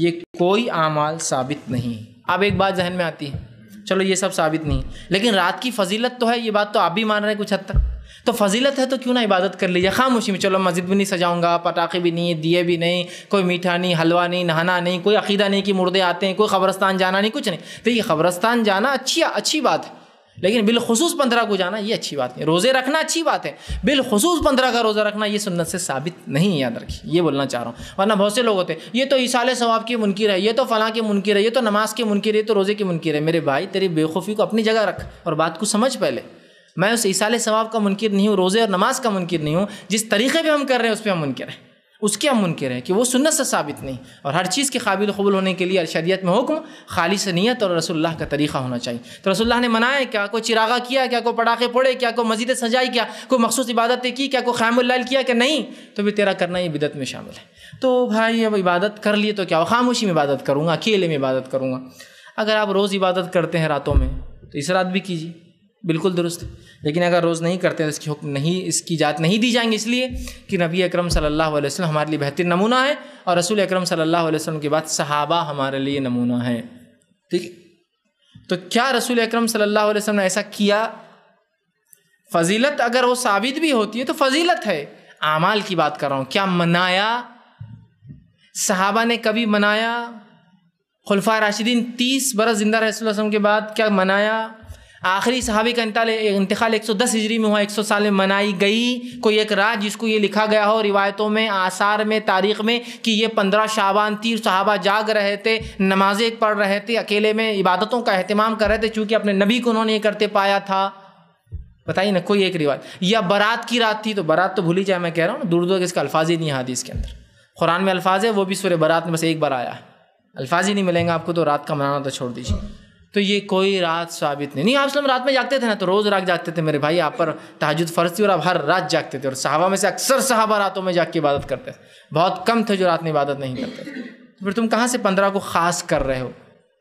ये कोई आमाल साबित नहीं अब एक बात जहन में आती है चलो ये सब साबित नहीं लेकिन रात की फजीलत तो है ये बात तो आप भी मान रहे हैं कुछ हद तक तो फजीलत है तो क्यों ना इबादत कर लीजिए खामोशी में चलो मस्जिद भी नहीं सजाऊंगा पटाखे भी नहीं दिए भी नहीं कोई मीठा नहीं हलवा नहीं नहाना नहीं कोई अकीदा नहीं कि मुर्दे आते हैं कोई खबरस्तान जाना नहीं कुछ नहीं तो ये खबरस्तान जाना अच्छी अच्छी बात है लेकिन बिलखसूस पंद्रह को जाना ये अच्छी बात है रोज़े रखना अच्छी बात है बिलखसूस पंद्रह का रोज़ा रखना ये सुन्नत से साबित नहीं याद रखिए ये बोलना चाह रहा हूँ वरना बहुत से लोग होते हैं ये तो ईसाल सवाब की मुनकर है ये तो फ़लाँ के मुनकर है ये तो नमाज के मुनकर है तो रोज़े के मुनकर है मेरे भाई तेरी बेवकूफ़ी को अपनी जगह रख और बात को समझ पहले मैं उस ईसाल सवाब का मुनकर नहीं हूँ रोज़े और नमाज का मुनकर नहीं हूँ जिस तरीके पर हम कर रहे हैं उस पर हम मुनकर हैं उसके हम मुनकर हैं कि वो सुन्नत से साबित नहीं और हर चीज़ के काबिल कबूल होने के लिए अरशदियत में हुक्म खालिश नीयत और रसोल्ला का तरीक़ा होना चाहिए तो रसोल्ला ने मनाया क्या कोई चिरागा किया क्या कोई पटाखे पड़े क्या कोई मस्जिद सजाई क्या कोई मखसूस इबादतें की क्या कोई ख़ामुल्ल किया क्या नहीं तो भी तेरा करना ये बिदत में शामिल है तो भाई अब इबादत कर लिए तो क्या हो खामोशी में इबादत करूँगा अकेले में इबादत करूँगा अगर आप रोज़ इबादत करते हैं रातों में तो इस रात भी कीजिए बिल्कुल दुरुस्त लेकिन अगर रोज़ नहीं करते तो इसकी हुक्म नहीं इसकी जात नहीं दी जाएंगी इसलिए कि नबी अकरम सल्लल्लाहु अलैहि वसल्लम हमारे लिए बेहतरीन नमूना है और रसूल अकरम सल्लल्लाहु अलैहि वसल्लम के बाद सहाबा हमारे लिए नमूना है ठीक तो क्या रसूल अकरम सल्लल्लाहु अलैहि वसल्लम ने ऐसा किया फजीलत अगर वो साबित भी होती है तो फजीलत है आमाल की बात कर रहा हूँ क्या मनाया सहाबा ने कभी मनाया खुलफा राशिदीन तीस बरस जिंदा रसूल के बाद क्या मनाया आखिरी सहाबी का इंतकाल एक सौ दस हिजरी में हुआ एक सौ साल में मनाई गई कोई एक रात जिसको ये लिखा गया हो रिवायतों में आसार में तारीख में कि ये पंद्रह शाबान तीर सहाबा जाग रहे थे नमाजें पढ़ रहे थे अकेले में इबादतों का अहतमाम कर रहे थे चूँकि अपने नबी को उन्होंने ये करते पाया था बताइए ना कोई एक रिवाज या बारात की रात थी तो बारात तो भूली जाए मैं कह रहा हूँ दूर दूर के इसका अल्फाज ही नहीं है इसके अंदर कुरान में अल्फाज है वो भी सूर्य बारात में बस एक बार आया है अल्फाज ही नहीं मिलेंगे आपको तो रात का मनाना तो छोड़ दीजिए तो ये कोई रात साबित नहीं नहीं आप सलम रात में जागते थे ना तो रोज़ रात जागते थे मेरे भाई आप पर तहजद फ़र्ज थी और आप हर रात जागते थे और साहबा में से अक्सर साहबा रातों में जाग के इबादत करते थे बहुत कम थे जो रात में इबादत नहीं करते तो फिर तुम कहाँ से पंद्रह को ख़ास कर रहे हो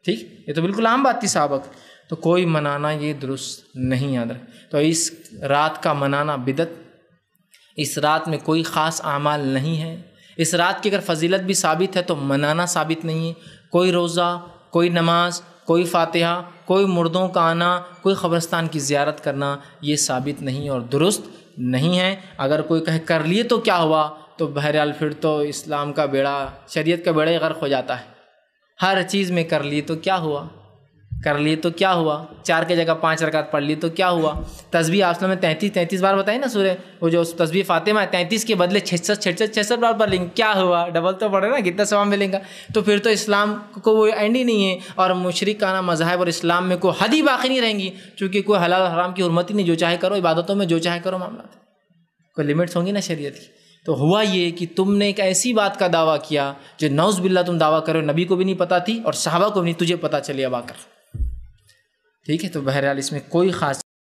ठीक ये तो बिल्कुल आम बात थी सबक तो कोई मनाना ये दुरुस्त नहीं याद रहे तो इस रात का मनाना बिदत इस रात में कोई ख़ास अमाल नहीं है इस रात की अगर फजीलत भी साबित है तो मनाना साबित नहीं है कोई रोज़ा कोई नमाज कोई फातिहा कोई मुर्दों का आना कोई ख़बरस्तान की ज़्यारत करना ये साबित नहीं और दुरुस्त नहीं है अगर कोई कहे कर लिए तो क्या हुआ तो बहरहाल फिर तो इस्लाम का बेड़ा शरीयत का बेड़ा गर्क हो जाता है हर चीज़ में कर लिए तो क्या हुआ कर लिए तो क्या हुआ चार के जगह पाँच रकात पढ़ ली तो क्या हुआ तस्वीर आप में तैंतीस तैंतीस बार बताई ना सूर्य वो जो तस्वीर फातिमा है तैंतीस के बदले छसठ छियासठ छियासठ बार पढ़ लेंगे क्या हुआ डबल तो पढ़े ना कितना सवाल मिलेगा तो फिर तो इस्लाम को वो एंड ही नहीं है और मशरकाना मज़ाहब और इस्लाम में कोई हद ही बाकी नहीं रहेंगी चूँकि कोई हलाल हराम की हरमती नहीं जो चाहे करो इबादतों में जो चाहे करो मामला कोई लिमिट्स होंगी ना शरीय की तो हुआ ये कि तुमने एक ऐसी बात का दावा किया जो नौज बिल्ला तुम दावा करो नबी को भी नहीं पता थी और साहबा को भी नहीं तुझे पता चलिए अब आकर ठीक है तो बहरहाल इसमें कोई ख़ास